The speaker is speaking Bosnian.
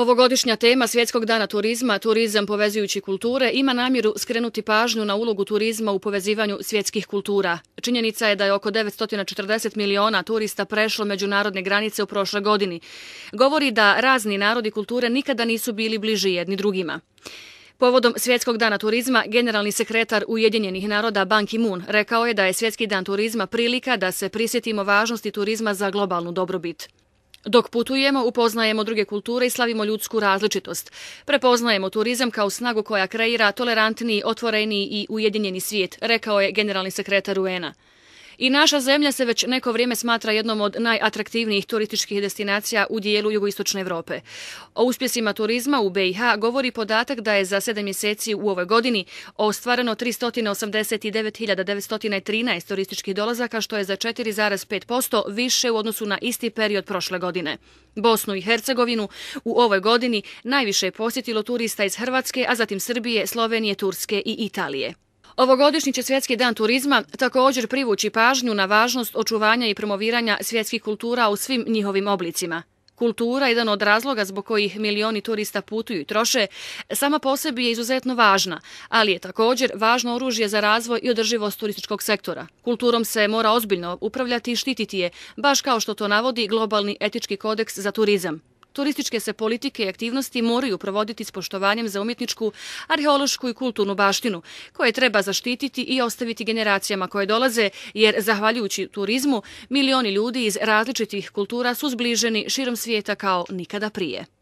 Ovogodišnja tema Svjetskog dana turizma, turizam povezujući kulture, ima namjeru skrenuti pažnju na ulogu turizma u povezivanju svjetskih kultura. Činjenica je da je oko 940 miliona turista prešlo međunarodne granice u prošle godini. Govori da razni narodi kulture nikada nisu bili bliži jedni drugima. Povodom Svjetskog dana turizma, generalni sekretar Ujedinjenih naroda Ban Ki-moon rekao je da je Svjetski dan turizma prilika da se prisjetimo važnosti turizma za globalnu dobrobit. Dok putujemo, upoznajemo druge kulture i slavimo ljudsku različitost. Prepoznajemo turizam kao snagu koja kreira tolerantniji, otvoreni i ujedinjeni svijet, rekao je generalni sekretar un I naša zemlja se već neko vrijeme smatra jednom od najatraktivnijih turističkih destinacija u dijelu jugoistočne Evrope. O uspjesima turizma u BiH govori podatak da je za 7 mjeseci u ovoj godini ostvareno 389.913 turističkih dolazaka, što je za 4,5% više u odnosu na isti period prošle godine. Bosnu i Hercegovinu u ovoj godini najviše je posjetilo turista iz Hrvatske, a zatim Srbije, Slovenije, Turske i Italije. Ovogodišnji će Svjetski dan turizma također privući pažnju na važnost očuvanja i promoviranja svjetskih kultura u svim njihovim oblicima. Kultura, jedan od razloga zbog kojih milioni turista putuju i troše, sama po sebi je izuzetno važna, ali je također važno oružje za razvoj i održivost turističkog sektora. Kulturom se mora ozbiljno upravljati i štititi je, baš kao što to navodi globalni etički kodeks za turizam turističke se politike i aktivnosti moraju provoditi s poštovanjem za umjetničku, arheološku i kulturnu baštinu, koje treba zaštititi i ostaviti generacijama koje dolaze, jer zahvaljujući turizmu, milioni ljudi iz različitih kultura su zbliženi širom svijeta kao nikada prije.